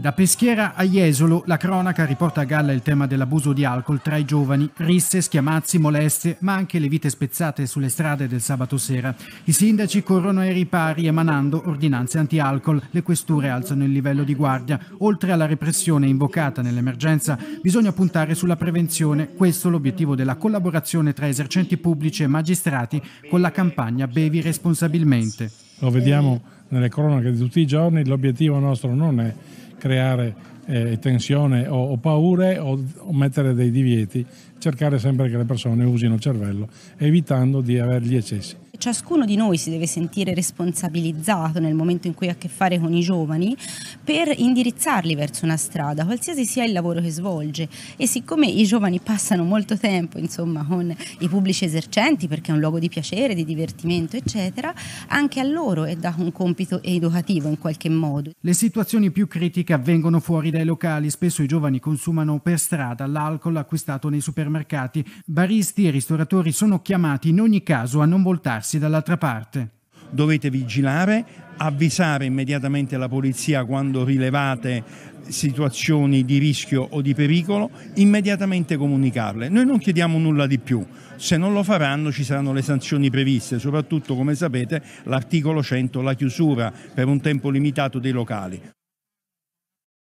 Da Peschiera a Jesolo la cronaca riporta a galla il tema dell'abuso di alcol tra i giovani, risse, schiamazzi, molestie, ma anche le vite spezzate sulle strade del sabato sera. I sindaci corrono ai ripari emanando ordinanze anti-alcol, le questure alzano il livello di guardia. Oltre alla repressione invocata nell'emergenza, bisogna puntare sulla prevenzione. Questo è l'obiettivo della collaborazione tra esercenti pubblici e magistrati con la campagna Bevi responsabilmente. Lo vediamo nelle cronache di tutti i giorni, l'obiettivo nostro non è creare eh, tensione o, o paure o, o, mettere dei divieti, cercare sempre che le persone usino il cervello, evitando di avere gli eccessi ciascuno di noi si deve sentire responsabilizzato nel momento in cui ha a che fare con i giovani per indirizzarli verso una strada, qualsiasi sia il lavoro che svolge. E siccome i giovani passano molto tempo insomma, con i pubblici esercenti perché è un luogo di piacere, di divertimento, eccetera, anche a loro è dato un compito educativo in qualche modo. Le situazioni più critiche avvengono fuori dai locali, spesso i giovani consumano per strada l'alcol acquistato nei supermercati. Baristi e ristoratori sono chiamati in ogni caso a non voltarsi girarsi dall'altra parte. Dovete vigilare, avvisare immediatamente la polizia quando rilevate situazioni di rischio o di pericolo, immediatamente comunicarle. Noi non chiediamo nulla di più, se non lo faranno ci saranno le sanzioni previste, soprattutto come sapete l'articolo 100, la chiusura per un tempo limitato dei locali.